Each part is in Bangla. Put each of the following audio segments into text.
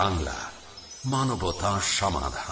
বাংলা মানবতা সমাধান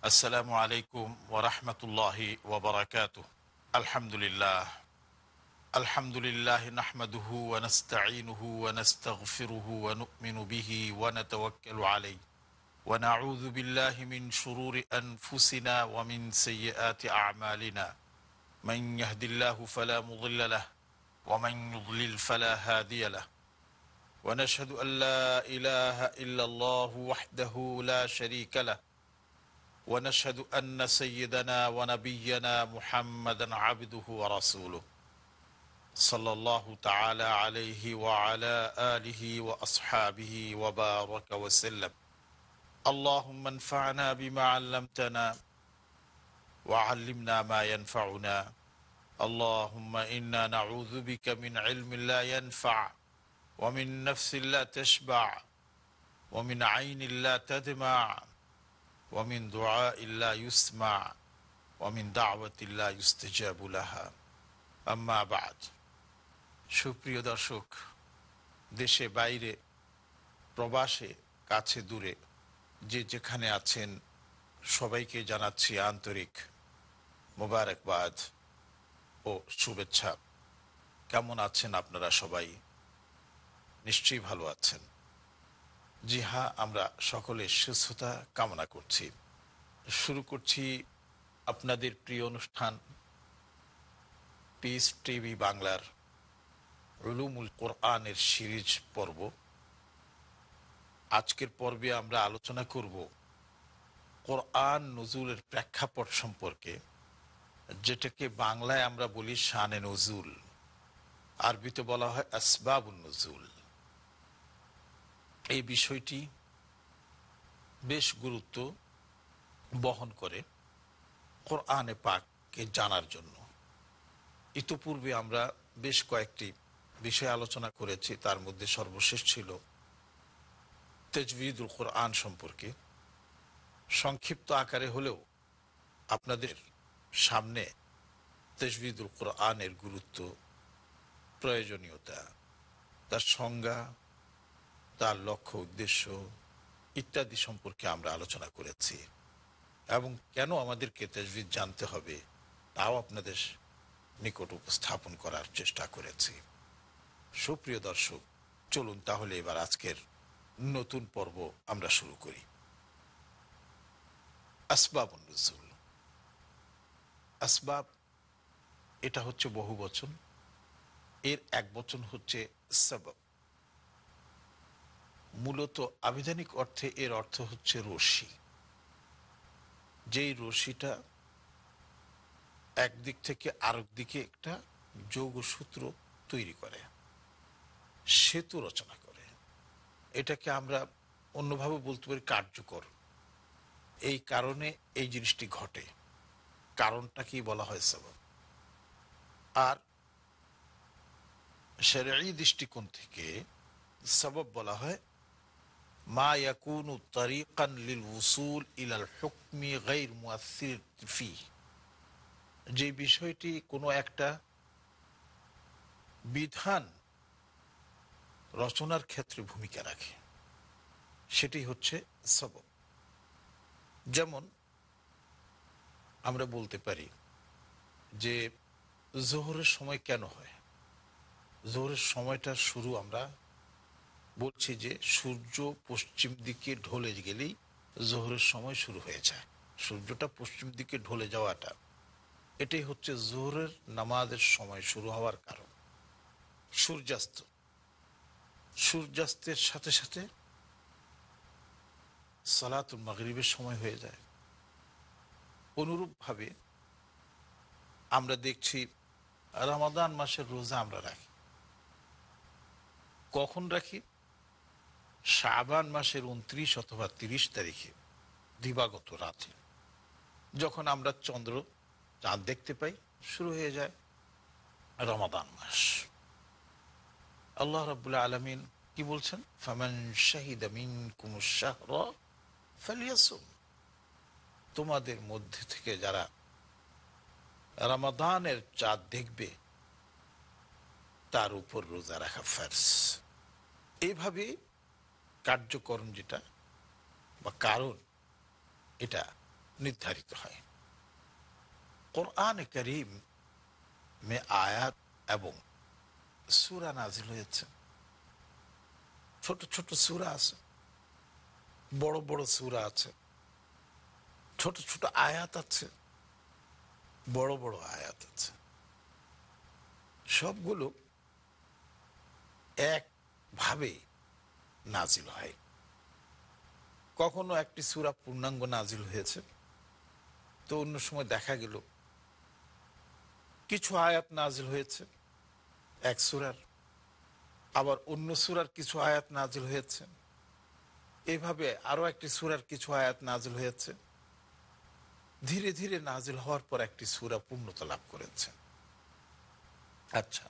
السلام عليكم ورحمة الله وبركاته الحمد لله الحمد لله نحمده ونستعينه ونستغفره ونؤمن به ونتوكل عليه ونعوذ بالله من شرور أنفسنا ومن سيئات أعمالنا من يهد الله فلا مضل له ومن يضلل فلا هادي له ونشهد أن لا إله إلا الله وحده لا شريك له ونشهد أن سيدنا ونبينا محمدا عبده ورسوله صلى الله تعالى عليه وعلى آله وأصحابه وبارك وسلم اللهم انفعنا بما علمتنا وعلمنا ما ينفعنا اللهم إنا نعوذ بك من علم لا ينفع ومن نفس لا تشبع ومن عين لا تدمع ওয়ামিন দোয়া ইল্লা ইউসমা ওয়ামিন দাওয়াত ইউস্তেজাবুলাহা আম্মা সুপ্রিয় দর্শক দেশে বাইরে প্রবাসে কাছে দূরে যে যেখানে আছেন সবাইকে জানাচ্ছি আন্তরিক মোবারকবাদ ও শুভেচ্ছা কেমন আছেন আপনারা সবাই নিশ্চয়ই ভালো আছেন জি হ্যাঁ আমরা সকলে সুস্থতা কামনা করছি শুরু করছি আপনাদের প্রিয় অনুষ্ঠান পিস টিভি বাংলার রুলুমুল কোরআনের সিরিজ পর্ব আজকের পর্বে আমরা আলোচনা করব কোরআন নজুলের প্রেক্ষাপট সম্পর্কে যেটাকে বাংলায় আমরা বলি শানে নজুল আরবিতে বলা হয় আসবাবুল নজুল এই বিষয়টি বেশ গুরুত্ব বহন করে কোরআনে পাককে জানার জন্য ইতোপূর্বে আমরা বেশ কয়েকটি বিষয় আলোচনা করেছি তার মধ্যে সর্বশেষ ছিল তেজবিদুল কোরআন সম্পর্কে সংক্ষিপ্ত আকারে হলেও আপনাদের সামনে তেজবিদুল কোরআনের গুরুত্ব প্রয়োজনীয়তা তার সংজ্ঞা তার লক্ষ্য উদ্দেশ্য ইত্যাদি সম্পর্কে আমরা আলোচনা করেছি এবং কেন আমাদেরকে তেজবিদ জানতে হবে তাও আপনাদের নিকট উপস্থাপন করার চেষ্টা করেছি সুপ্রিয় দর্শক চলুন তাহলে এবার আজকের নতুন পর্ব আমরা শুরু করি আসবাব নজরুল আসবাব এটা হচ্ছে বহু বচন এর এক বচন হচ্ছে সবব মূলত আবিধানিক অর্থে এর অর্থ হচ্ছে রশি যেই রশিটা একদিক থেকে আরেক দিকে একটা যোগসূত্র তৈরি করে সেতু রচনা করে এটাকে আমরা অন্যভাবে বলতে পারি কার্যকর এই কারণে এই জিনিসটি ঘটে কারণটাকেই বলা হয় সব আর সেরাই দৃষ্টিকোণ থেকে সবাব বলা হয় মা উসুল ইলাল গাইর ফি যে বিষয়টি কোনো একটা বিধান রচনার ক্ষেত্রে ভূমিকা রাখে সেটি হচ্ছে সবক যেমন আমরা বলতে পারি যে জোহরের সময় কেন হয় জোহরের সময়টার শুরু আমরা বলছে যে সূর্য পশ্চিম দিকে ঢলে গেলেই জোহরের সময় শুরু হয়ে যায় সূর্যটা পশ্চিম দিকে ঢলে যাওয়াটা এটাই হচ্ছে জোহরের নামাজের সময় শুরু হওয়ার কারণ সূর্যাস্ত সূর্যাস্তের সাথে সাথে সালাতুল মাগরিবের সময় হয়ে যায় অনুরূপভাবে আমরা দেখছি রামাদান মাসের রোজা আমরা রাখি কখন রাখি শ্রাবান মাসের উনত্রিশ অথবা তিরিশ তারিখে দিবাগত রাতে যখন আমরা চন্দ্র চাঁদ দেখতে পাই শুরু হয়ে যায় রমাদান মাস আল্লাহ রবুল্লা আলমিন কি বলছেন ফামান শাহিদ আমিন কুমুশাহর ফালিয়াসুম তোমাদের মধ্যে থেকে যারা রমাদানের চাঁদ দেখবে তার উপর রোজা রাখা ফার্স এভাবে কার্যকরণ যেটা বা কারণ এটা নির্ধারিত হয় কোরআন করিম মে আয়াত এবং সুরা নাজিল হয়েছে ছোট ছোট সুরা আছে বড় বড় সুরা আছে ছোট ছোট আয়াত আছে বড় বড় আয়াত আছে সবগুলো একভাবে নাজিল হয় কখনো একটি সুরা পূর্ণাঙ্গ নাজিল হয়েছে তো অন্য সময় দেখা গেল কিছু আয়াত নাজিল হয়েছে এক সুরার আবার অন্য সুরার কিছু আয়াত নাজিল হয়েছে এভাবে আরও একটি সুরার কিছু আয়াত নাজিল হয়েছে ধীরে ধীরে নাজিল হওয়ার পর একটি সুরা পূর্ণতা লাভ করেছে আচ্ছা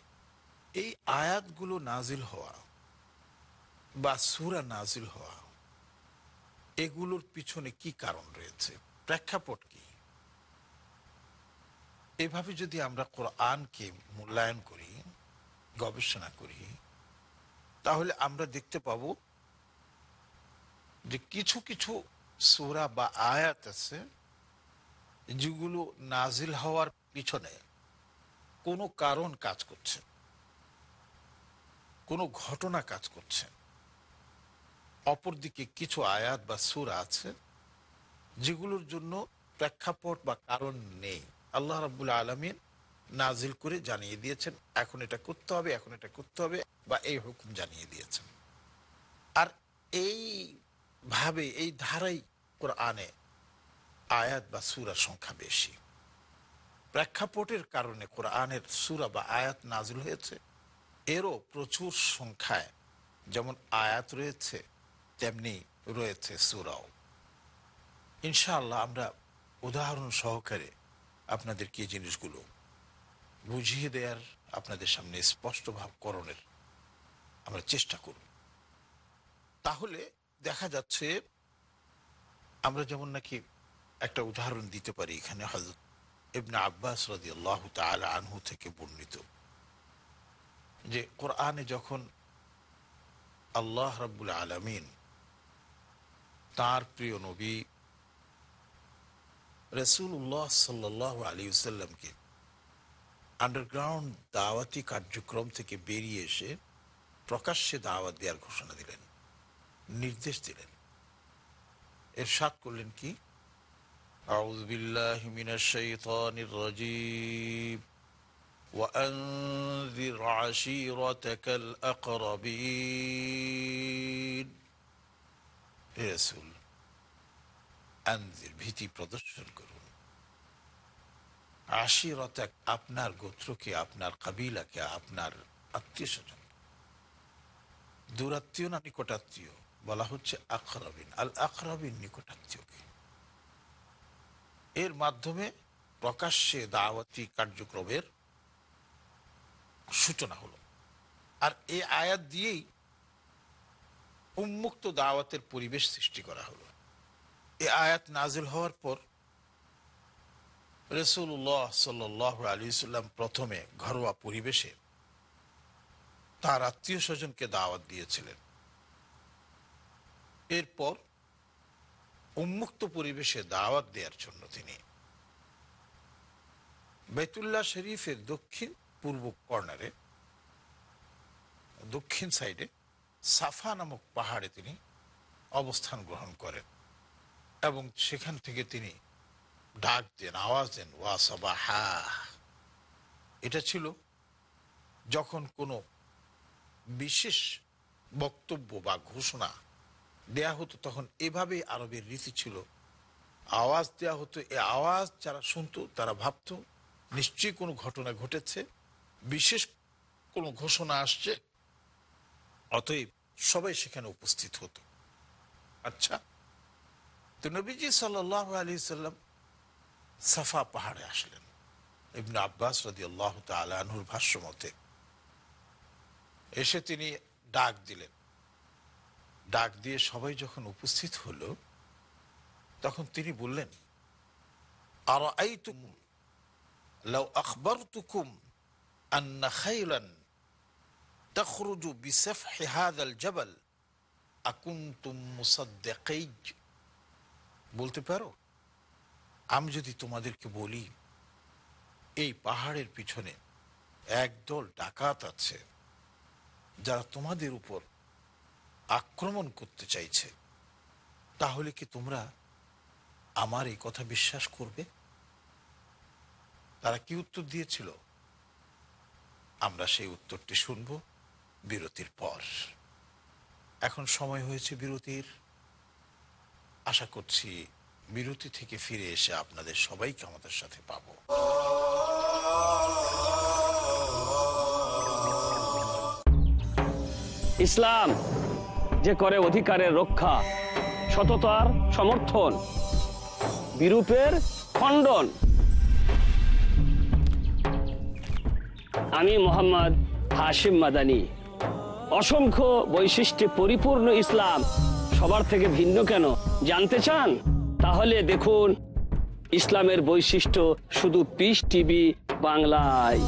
এই আয়াতগুলো নাজিল হওয়া বা সুরা নাজিল হওয়া এগুলোর পিছনে কি কারণ রয়েছে প্রেক্ষাপট কি এভাবে যদি আমরা কোরআনকে মূল্যায়ন করি গবেষণা করি তাহলে আমরা দেখতে পাব যে কিছু কিছু সুরা বা আয়াত আছে যেগুলো নাজিল হওয়ার পিছনে কোনো কারণ কাজ করছে কোনো ঘটনা কাজ করছে অপরদিকে কিছু আয়াত বা সুরা আছে যেগুলোর জন্য প্রেক্ষাপট বা কারণ নেই আল্লাহ রাবুল আলমিন নাজিল করে জানিয়ে দিয়েছেন এখন এটা করতে হবে এখন এটা করতে হবে বা এই হুকুম জানিয়ে দিয়েছেন আর এই ভাবে এই ধারাই কোরআনে আয়াত বা সুরার সংখ্যা বেশি প্রেক্ষাপটের কারণে কোরআনের সুরা বা আয়াত নাজিল হয়েছে এরও প্রচুর সংখ্যায় যেমন আয়াত রয়েছে তেমনি রয়েছে সুরাও ইনশাআল্লাহ আমরা উদাহরণ সহকারে আপনাদের কি জিনিসগুলো বুঝিয়ে দেওয়ার আপনাদের সামনে স্পষ্টভাবকরণের আমরা চেষ্টা করব তাহলে দেখা যাচ্ছে আমরা যেমন নাকি একটা উদাহরণ দিতে পারি এখানে হজরত ইবনা আব্বাস রাজি আল্লাহ তালা আনহু থেকে বর্ণিত যে কোরআনে যখন আল্লাহ রাবুল আলমিন তার প্রিয় নবী রসুল্লাহ সাল্লাহ আলী সাল্লামকে আন্ডারগ্রাউন্ড দাওয়াতি কার্যক্রম থেকে বেরিয়ে এসে প্রকাশ্যে দাওয়াত দেওয়ার ঘোষণা দিলেন নির্দেশ দিলেন এর সাত করলেন কি أعوذ بالله من হে রসুল আনজির ভীতি প্রদর্শন করুন আশিরত আপনার গোত্রকে আপনার কাবিলাকে আপনার আত্মীয় স্বজন দুরাত্মীয় না নিকটাত্মীয় বলা হচ্ছে আখরবিন আল আখরবিন নিকটাত্মীয়কে এর মাধ্যমে প্রকাশ্যে দাওয়াতি কার্যক্রমের সূচনা হলো আর এই আয়াত দিয়েই উন্মুক্ত দাওয়াতের পরিবেশ সৃষ্টি করা হলো এ আয়াত নাজিল হওয়ার পর রসুল্লাহ সাল্লাহ আলী সাল্লাম প্রথমে ঘরোয়া পরিবেশে তার আত্মীয় স্বজনকে দাওয়াত দিয়েছিলেন এরপর উন্মুক্ত পরিবেশে দাওয়াত দেওয়ার জন্য তিনি বেতুল্লাহ শরীফের দক্ষিণ পূর্ব কর্নারে দক্ষিণ সাইডে সাফা নামক পাহাড়ে তিনি অবস্থান গ্রহণ করেন এবং সেখান থেকে তিনি ডাক দেন আওয়াজ দেন ওয়া সাবা হা এটা ছিল যখন কোনো বিশেষ বক্তব্য বা ঘোষণা দেয়া হতো তখন এভাবেই আরবের রীতি ছিল আওয়াজ দেয়া হতো এ আওয়াজ যারা শুনত তারা ভাবত নিশ্চয়ই কোনো ঘটনা ঘটেছে বিশেষ কোনো ঘোষণা আসছে অতএব সবাই সেখানে উপস্থিত হতো আচ্ছা তো নবীজি সাল্লাহ আলি সাল্লাম সাফা পাহাড়ে আসলেন ইবনু আব্বাস রদি আল্লাহ তালুর ভাষ্য মতে এসে তিনি ডাক দিলেন ডাক দিয়ে সবাই যখন উপস্থিত হলো তখন তিনি বললেন আর আই তুম লাউ আখবর তুকুম আন্না খাইলান তখরুজু বিসফি হাদাল জবল আকুন্তুম বলতে পারো আমি যদি তোমাদেরকে বলি এই পাহাড়ের পিছনে একদল ডাকাত আছে যারা তোমাদের উপর আক্রমণ করতে চাইছে তাহলে কি তোমরা আমার এই কথা বিশ্বাস করবে তারা কি উত্তর দিয়েছিল আমরা সেই উত্তরটি শুনবো বিরতির পর এখন সময় হয়েছে বিরতির আশা করছি বিরতি থেকে ফিরে এসে আপনাদের সবাইকে আমাদের সাথে পাব ইসলাম যে করে অধিকারের রক্ষা সততার সমর্থন বিরূপের খণ্ডন আমি মোহাম্মদ হাশিম মাদানী অসংখ্য বৈশিষ্ট্যে পরিপূর্ণ ইসলাম সবার থেকে ভিন্ন কেন জানতে চান তাহলে দেখুন ইসলামের বৈশিষ্ট্য শুধু পিস টিভি বাংলায়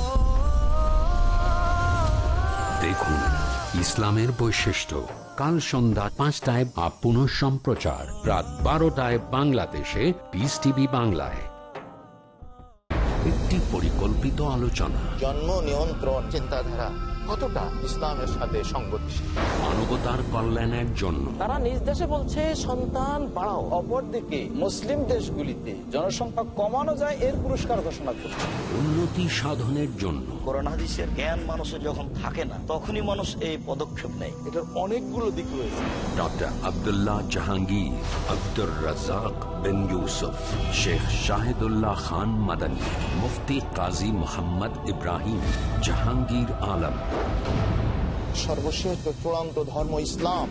দেখুন ইসলামের বৈশিষ্ট্য কাল সন্ধ্যা পাঁচটায় বা পুনঃ সম্প্রচার রাত বারোটায় বাংলাদেশে পিস টিভি বাংলায় একটি পরিকল্পিত আলোচনা জন্ম নিয়ন্ত্রণ চিন্তাধারা কতটা ইসলামের সাথে মানবতার কল্যাণের জন্য তারা বলছে সন্তান কমানো যায় এর পুরস্কার উন্নতি সাধনের জন্য তখনই মানুষ এই পদক্ষেপ নেয় এটার অনেকগুলো দিক ডক্টর জাহাঙ্গীর আব্দুর রাজাক শেখ খান মাদানী মুফতি কাজী মোহাম্মদ ইব্রাহিম জাহাঙ্গীর আলম সর্বশেষ চূড়ান্ত ধর্ম ইসলাম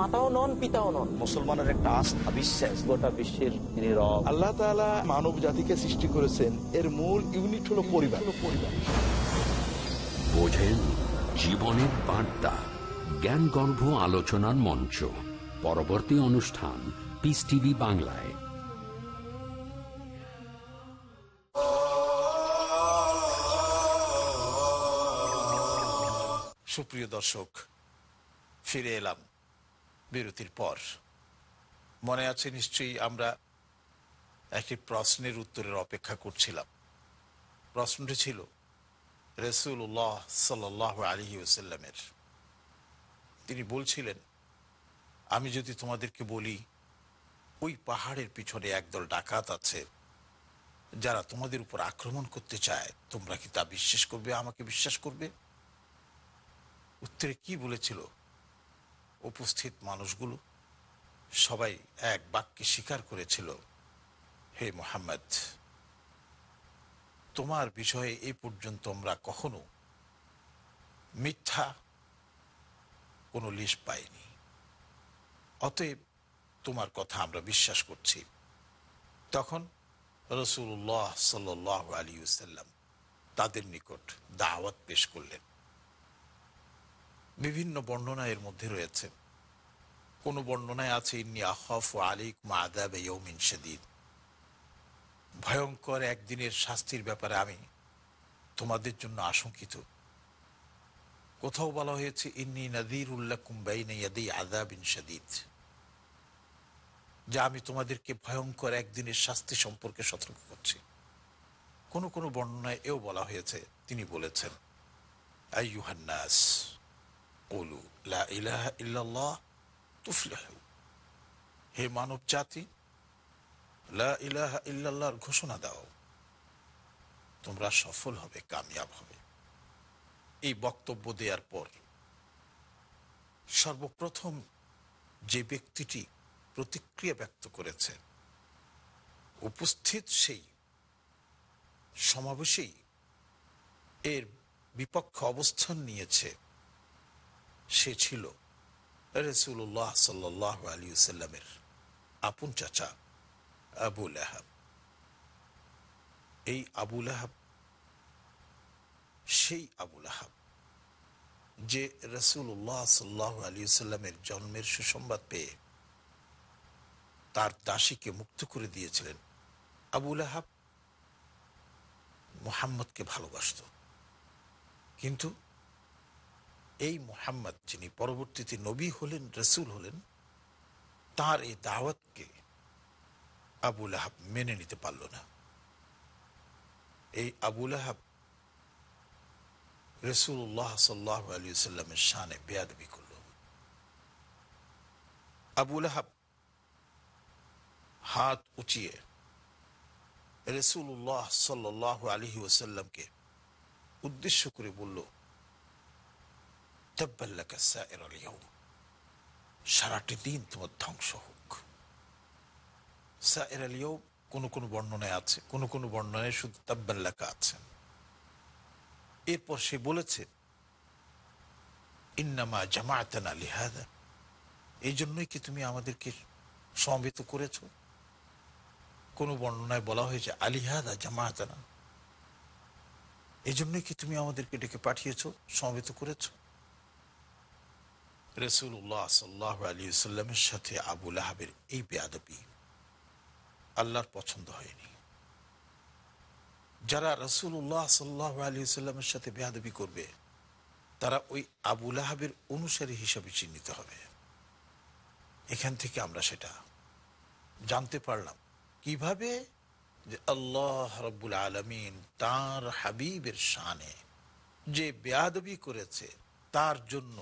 মাতাও নন পিতাও নন মুসলমানের একটা আস্থা বিশ্বাস গোটা বিশ্বের আল্লাহ তাআলা মানব জাতিকে সৃষ্টি করেছেন এর মূল ইউনিট পরিবার পরিবার বোঝেন জীবনের বার্তা জ্ঞানগর্ভ আলোচনার মঞ্চ পরবর্তী অনুষ্ঠান পিস টিভি বাংলায় সুপ্রিয় দর্শক ফিরে এলাম বিরতির পর মনে আছে নিশ্চয়ই আমরা একটি প্রশ্নের উত্তরের অপেক্ষা করছিলাম প্রশ্নটি ছিল রসুল্লাহ সাল আলী ওসাল্লামের তিনি বলছিলেন আমি যদি তোমাদেরকে বলি ওই পাহাড়ের পিছনে একদল ডাকাত আছে যারা তোমাদের উপর আক্রমণ করতে চায় তোমরা কি তা বিশ্বাস করবে আমাকে বিশ্বাস করবে উত্তরে কি বলেছিল উপস্থিত মানুষগুলো সবাই এক বাক্যে স্বীকার করেছিল হে মোহাম্মদ তোমার বিষয়ে এ পর্যন্ত আমরা কখনো মিথ্যা কোনো লিস পাইনি অতএব তোমার কথা আমরা বিশ্বাস করছি তখন রসুল্লাহ সাল আলী সাল্লাম তাদের নিকট দাওয়াত পেশ করলেন বিভিন্ন বর্ণনা এর মধ্যে রয়েছে কোন বর্ণনায় আছে ইন্নি আহফ ও আলিক মাদাব ইয়ৌমিন সেদিন ভয়ঙ্কর একদিনের শাস্তির ব্যাপারে আমি তোমাদের জন্য আশঙ্কিত কোথাও বলা হয়েছে ইন্নি নদীর উল্লাহ কুম্বাই আদাব আদাবিন সাদিদ যা আমি তোমাদেরকে ভয়ঙ্কর একদিনের শাস্তি সম্পর্কে সতর্ক করছি কোনো কোনো বর্ণনায় এও বলা হয়েছে তিনি বলেছেন আই ইউ আইয়ুহান্নাস কলু ইলাহা ইল্লাল্লাহ তুফলেহ হে মানব জাতি লা ইলাহা ইল্লাল্লাহর ঘোষণা দাও তোমরা সফল হবে কামিয়াব হবে এই বক্তব্য দেওয়ার পর সর্বপ্রথম যে ব্যক্তিটি প্রতিক্রিয়া ব্যক্ত করেছে উপস্থিত সেই সমাবেশেই এর বিপক্ষ অবস্থান নিয়েছে সে ছিল রসুল্লাহ সাল্লাহ আলী সাল্লামের আপন চাচা আবুল আহাব এই আবুল আহাব সেই আবুল আহাব যে রসুল্লাহ সাল্লাহ আলী সাল্লামের জন্মের সুসংবাদ পেয়ে তার দাসীকে মুক্ত করে দিয়েছিলেন আবুল আহাব মোহাম্মদকে ভালোবাসত কিন্তু এই মোহাম্মদ যিনি পরবর্তীতে নবী হলেন রসুল হলেন তার এই দাওয়াতকে আবুল আহাব মেনে নিতে পারল না এই আবুল আহাব রসুল্লাহ সাল্লাহ আলী সাল্লামের সানে বেয়াদবি করল আবুল আহাব হাত উঁচিয়ে রসুল্লাহ সাল্লাহ আলী ওসাল্লামকে উদ্দেশ্য করে বলল সারাটি দিন তোমার ধ্বংস হোক সায়ের আল ইয়ৌম কোন বর্ণনায় আছে কোন কোন বর্ণনায় শুধু তাব্বাল্লাকা আছে এরপর সে বলেছে ইন্নামা জামায়াতেনা লিহাদা এই জন্যই কি তুমি আমাদেরকে সমবেত করেছ কোন বর্ণনায় বলা হয়েছে আলিহাদা জামায়াতেনা এই জন্যই কি তুমি আমাদেরকে ডেকে পাঠিয়েছ সমবেত করেছো রসুল্লাহ সাল্লাহ আলী সাল্লামের সাথে আবুল আহাবের এই বেয়াদবি আল্লাহর পছন্দ হয়নি যারা রসুল্লাহ সাল্লাহ আলী সাল্লামের সাথে বেয়াদবি করবে তারা ওই আবুল আহাবের অনুসারী হিসাবে চিহ্নিত হবে এখান থেকে আমরা সেটা জানতে পারলাম কিভাবে যে আল্লাহ রব্বুল আলমিন তার হাবিবের শানে যে বেয়াদবি করেছে তার জন্য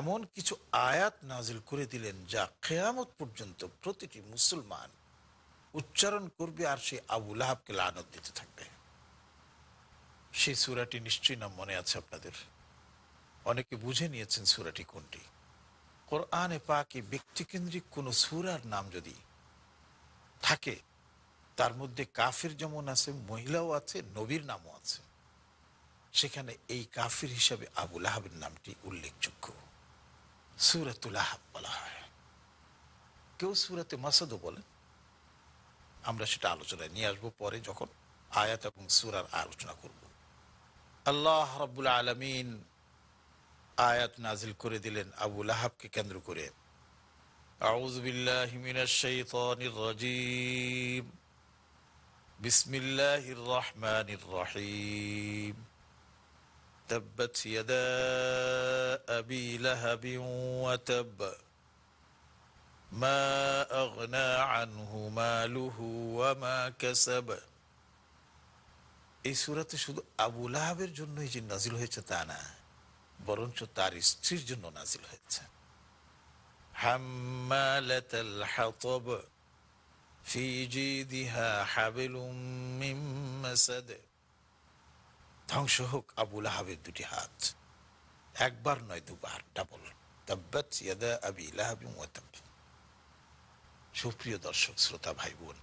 এমন কিছু আয়াত নাজিল করে দিলেন যা খেয়ামত পর্যন্ত প্রতিটি মুসলমান উচ্চারণ করবে আর সেই আবু লাহাবকে লানত দিতে থাকবে সেই সুরাটি নিশ্চয়ই নাম মনে আছে আপনাদের অনেকে বুঝে নিয়েছেন সুরাটি কোনটি কোরআনে পাকে ব্যক্তিকেন্দ্রিক কোনো সুরার নাম যদি থাকে তার মধ্যে কাফির যেমন আছে মহিলাও আছে নবীর নামও আছে সেখানে এই কাফির হিসাবে আবুল আহাবের নামটি উল্লেখযোগ্য সুরাতুল আহাব বলা হয় কেউ সুরতে মাসাদও বলেন আমরা সেটা আলোচনায় নিয়ে আসবো পরে যখন আয়াত এবং সুরার আলোচনা করব আল্লাহ রব্বুল আলমিন আয়াত নাজিল করে দিলেন আবুল আহাবকে কেন্দ্র করে أعوذ بالله من الشيطان تبت يدا أبي لهب وتب ما أغنى عنه ماله وما كسب এই সুরাতে শুধু আবু লাহাবের জন্যই যে নাজিল হয়েছে তা না বরঞ্চ তার স্ত্রীর জন্য নাজিল হয়েছে হাম্মালাতাল হাতব ফি জিদিহা হাবিলুম মিম মাসাদ ধ্বংস হোক আবুল আহাবের দুটি হাত একবার নয় দুবার ডাবল ইয়াদা সুপ্রিয় দর্শক শ্রোতা ভাই বোন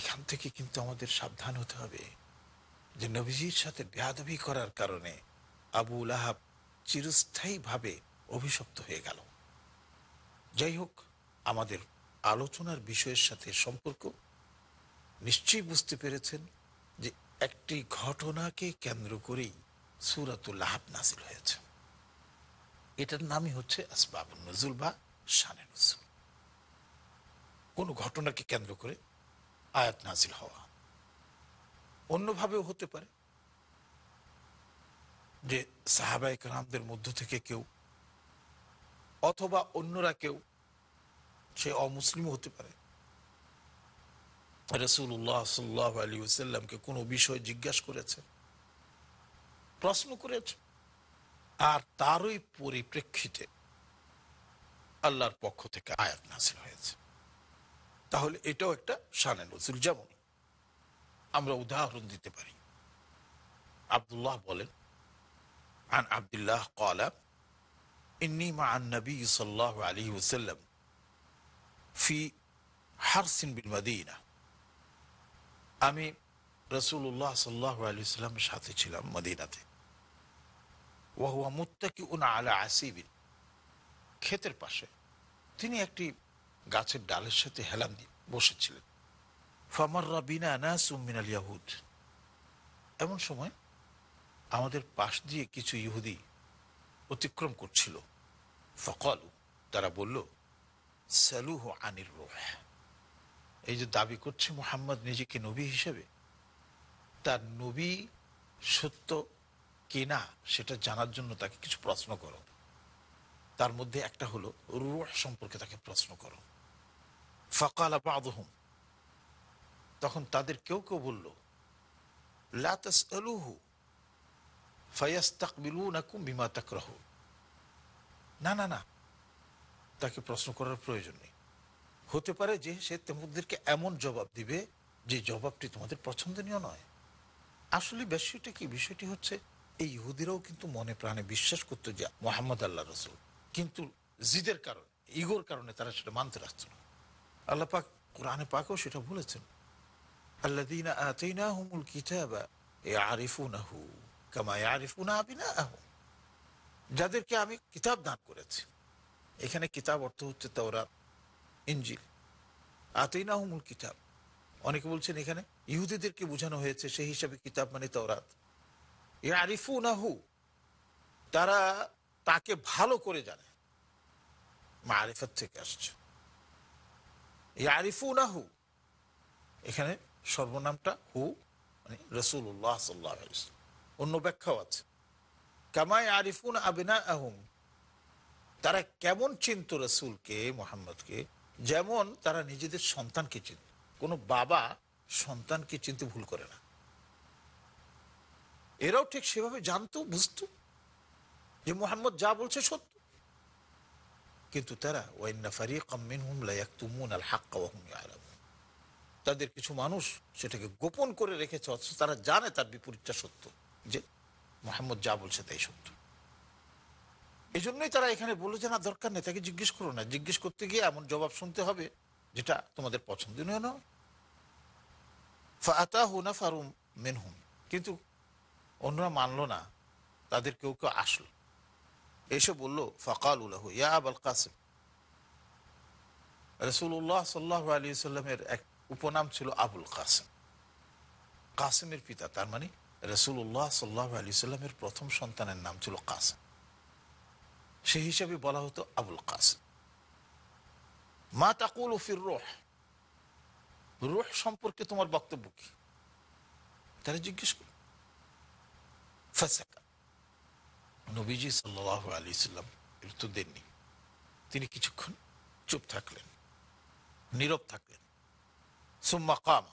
এখান থেকে কিন্তু আমাদের সাবধান হতে হবে যে নবীজির সাথে বেহাদবি করার কারণে আবুল আহাব চিরস্থায়ীভাবে অভিশপ্ত হয়ে গেল যাই হোক আমাদের আলোচনার বিষয়ের সাথে সম্পর্ক নিশ্চয়ই বুঝতে পেরেছেন একটি ঘটনাকে কেন্দ্র করেই সুরাতুল আহাব নাজিল হয়েছে এটার নামই হচ্ছে আসবাবুল নজুল বা শানে নজুল কোন ঘটনাকে কেন্দ্র করে আয়াত নাজিল হওয়া অন্যভাবেও হতে পারে যে সাহাবায়ক রামদের মধ্য থেকে কেউ অথবা অন্যরা কেউ সে অমুসলিমও হতে পারে রসুল্লাহ সাল্লাহ আলী ওসাল্লামকে কোনো বিষয় জিজ্ঞাসা করেছে প্রশ্ন করেছে আর তারই পরিপ্রেক্ষিতে আল্লাহর পক্ষ থেকে আয়াত নাসিল হয়েছে তাহলে এটাও একটা শানে নজরুল যেমন আমরা উদাহরণ দিতে পারি আবদুল্লাহ বলেন আন আবদুল্লাহ কলা قال إني مع النبي صلى الله عليه وسلم في حرس আমি রসুল্লাহ সাল্লাহ আলিয়াল্লামের সাথে ছিলাম মদিনাতে ওয়াহুয়া মুত্তাকি উনা আলা আসিবিন ক্ষেতের পাশে তিনি একটি গাছের ডালের সাথে হেলান দিয়ে বসেছিলেন ফামার রাবিনা সুমিন আল ইয়াহুদ এমন সময় আমাদের পাশ দিয়ে কিছু ইহুদি অতিক্রম করছিল ফকল তারা বলল সালুহ আনির রোহ্যা এই যে দাবি করছে মোহাম্মদ নিজেকে নবী হিসেবে তার নবী সত্য কি না সেটা জানার জন্য তাকে কিছু প্রশ্ন করো তার মধ্যে একটা হলো রুহ সম্পর্কে তাকে প্রশ্ন করো ফকাল আদহম তখন তাদের কেউ কেউ বলল লাতাস আলুহু ফায়াস তাকবিলু নাকুম না না না তাকে প্রশ্ন করার প্রয়োজন নেই হতে পারে যে সে তোমাদেরকে এমন জবাব দিবে যে জবাবটি তোমাদের পছন্দনীয় নয় আসলে বেশিটা কি বিষয়টি হচ্ছে এই ইহুদিরাও কিন্তু মনে প্রাণে বিশ্বাস করতো যে মোহাম্মদ আল্লাহ রসুল কিন্তু জিদের কারণে ইগোর কারণে তারা সেটা মানতে রাখত না আল্লাহ পাক কোরআনে পাকেও সেটা বলেছেন আল্লা দিনা হুমুল কিতাবা এ আরিফুনাহু কামা না আবিনা আহু যাদেরকে আমি কিতাব দান করেছি এখানে কিতাব অর্থ হচ্ছে তাওরাত ইঞ্জিল আতেই না হুমুল কিতাব অনেকে বলছেন এখানে ইহুদিদেরকে বোঝানো হয়েছে সেই হিসাবে কিতাব মানে তওরাত এ আরিফু নাহু তারা তাকে ভালো করে জানে মা আরিফার থেকে আসছে এ আরিফু নাহু এখানে সর্বনামটা হু মানে রসুল্লাহ সাল্লাহ অন্য ব্যাখ্যাও আছে কামায় আরিফুন আবিনা আহম তারা কেমন চিন্ত রসুলকে মোহাম্মদকে যেমন তারা নিজেদের সন্তানকে চিনত কোনো বাবা সন্তানকে চিনতে ভুল করে না এরাও ঠিক সেভাবে জানতো বুঝত যে মোহাম্মদ যা বলছে সত্য কিন্তু তারা ওয়াইনাফারি কম্মিন হুম লাইয়াক তুমুন আল হাক্কা তাদের কিছু মানুষ সেটাকে গোপন করে রেখেছে অথচ তারা জানে তার বিপরীতটা সত্য যে মোহাম্মদ যা বলছে তাই সত্য এই জন্যই তারা এখানে বললো যে না দরকার নেই তাকে জিজ্ঞেস করো না জিজ্ঞেস করতে গিয়ে এমন জবাব শুনতে হবে যেটা তোমাদের পছন্দনীয় নয় ফাতা ফারুম কিন্তু অন্যরা মানলো না তাদের কেউ কেউ আসলো এসে বললো ফকাল ইয়া এক উপনাম ছিল আবুল কাসেম কাসেমের পিতা তার মানে রসুল্লাহ সাল্লাহ আলী সাল্লামের প্রথম সন্তানের নাম ছিল কাসেম সেই হিসাবে বলা হতো আবুল কাসম মা তাকুল ওফির রোহ রোহ সম্পর্কে তোমার বক্তব্য কি তারা জিজ্ঞেস করো নবীজি সাল আলি সাল্লাম তো দেননি তিনি কিছুক্ষণ চুপ থাকলেন নীরব থাকলেন সুম্মা কাম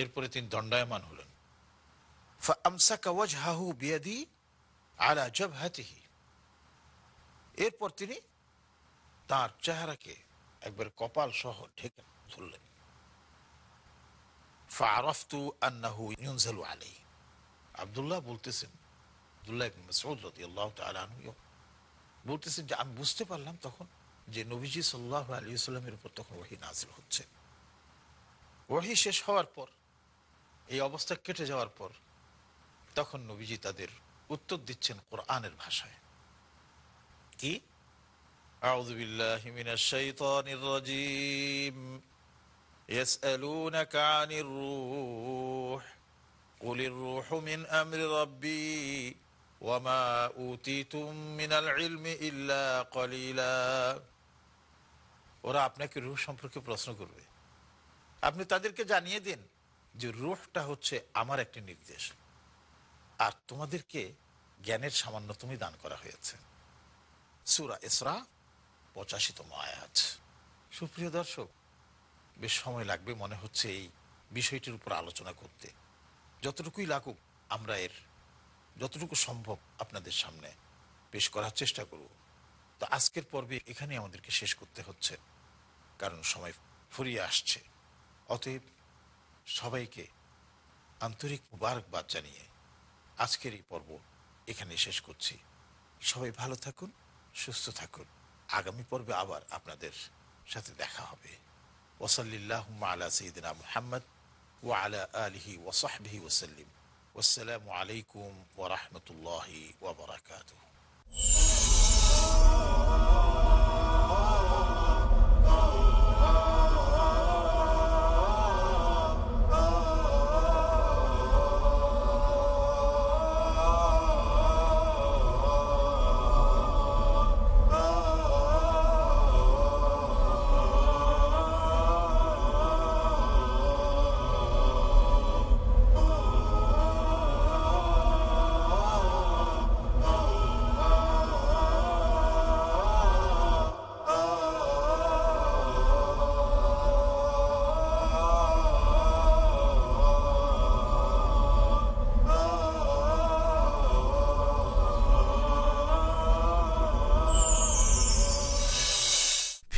এরপরে তিনি দণ্ডায়মান হলেন ফা আমসাকা ওয়াজহাহু বিয়াদি আলা জবহাতিহি এরপর তিনি তার চেহারাকে একবার কপাল সহ ঢেকে ধরলেন ফারফতু আন্নাহু আলী আবদুল্লাহ বলতেছেন আবদুল্লাহ বলতেছেন যে আমি বুঝতে পারলাম তখন যে নবীজি সাল্লাহ আলী সাল্লামের উপর তখন ওহি নাজিল হচ্ছে ওহি শেষ হওয়ার পর এই অবস্থা কেটে যাওয়ার পর তখন নবীজি তাদের উত্তর দিচ্ছেন কোরআনের ভাষায় কি أعوذ بالله من الشيطان الرجيم يسألونك عن الروح قل الروح من أمر ربي وما أوتيتم من العلم إلا قليلا ওরা আপনাকে রুহ সম্পর্কে প্রশ্ন করবে আপনি তাদেরকে জানিয়ে দিন যে রুহটা হচ্ছে আমার একটি নির্দেশ আর তোমাদেরকে জ্ঞানের সামান্যতমই দান করা হয়েছে সুরা ইসরা পঁচাশিতম আয়াত সুপ্রিয় দর্শক বেশ সময় লাগবে মনে হচ্ছে এই বিষয়টির উপর আলোচনা করতে যতটুকুই লাগুক আমরা এর যতটুকু সম্ভব আপনাদের সামনে পেশ করার চেষ্টা করব তো আজকের পর্বে এখানে আমাদেরকে শেষ করতে হচ্ছে কারণ সময় ফুরিয়ে আসছে অতএব সবাইকে আন্তরিক মুবারকবাদ জানিয়ে আজকের এই পর্ব এখানে শেষ করছি সবাই ভালো থাকুন সুস্থ থাকুন আগামী পর্বে আবার আপনাদের সাথে দেখা হবে ওসলিল্লাহ আলা সঈদিনা মুহাম্মদ ও আলা আলহি ওসাহবিহি ওসাল্লিম আসসালামু আলাইকুম ওরহমতুল্লা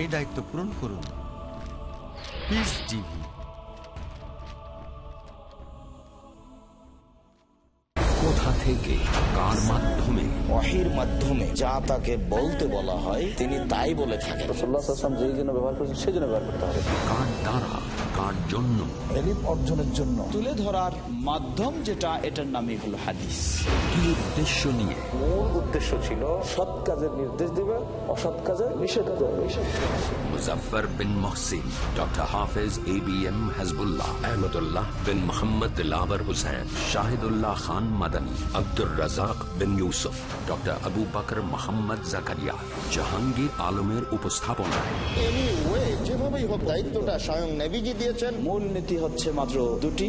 এই দায়িত্ব পূরণ করুন কোথা থেকে কার মাধ্যমে অহের মাধ্যমে যা তাকে বলতে বলা হয় তিনি তাই বলে থাকেন রসুল্লাহ যেই জন্য ব্যবহার করছেন সেই জন্য ব্যবহার করতে হবে কার দ্বারা জন্য অর্জনের জন্য তুলে ধরার মাধ্যম যেটা এটার নামই হলো হাদিস কি উদ্দেশ্য নিয়ে মূল উদ্দেশ্য ছিল সৎ কাজের নির্দেশ দিবে অসৎ কাজের নিষেধ করবে মুজাফর বিন Mohsin doctor Hafez A B M Hasbullah Ahmadullah bin Mohammad লাভার হুসেন শাহিদুল্লাহ খান মাদানী আব্দুর রাজাক বিন ইউসুফ ডক্টর আবু বাকর মোহাম্মদ জাকারিয়া জাহাঙ্গীর আলমের উপস্থাপনায় যেভাবেই হোক দায়িত্বটা স্বয়ং দিয়ে দিয়েছেন মূল নীতি হচ্ছে মাত্র দুটি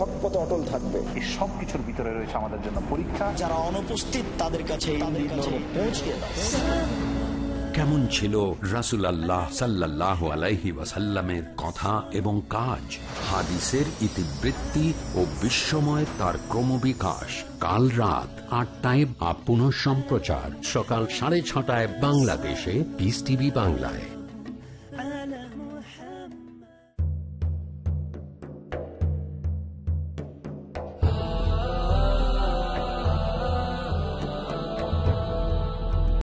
হক পথে অটল থাকবে এই সবকিছুর ভিতরে রয়েছে আমাদের জন্য পরীক্ষা যারা অনুপস্থিত তাদের কাছে পৌঁছিয়ে কেমন ছিল রাসুল আল্লাহ সাল্লাহ আলাইহি ওয়াসাল্লামের কথা এবং কাজ হাদিসের ইতিবৃত্তি ও বিশ্বময় তার ক্রমবিকাশ কাল রাত আটটায় বা পুনঃ সম্প্রচার সকাল সাড়ে ছটায় বাংলাদেশে পিস টিভি বাংলায়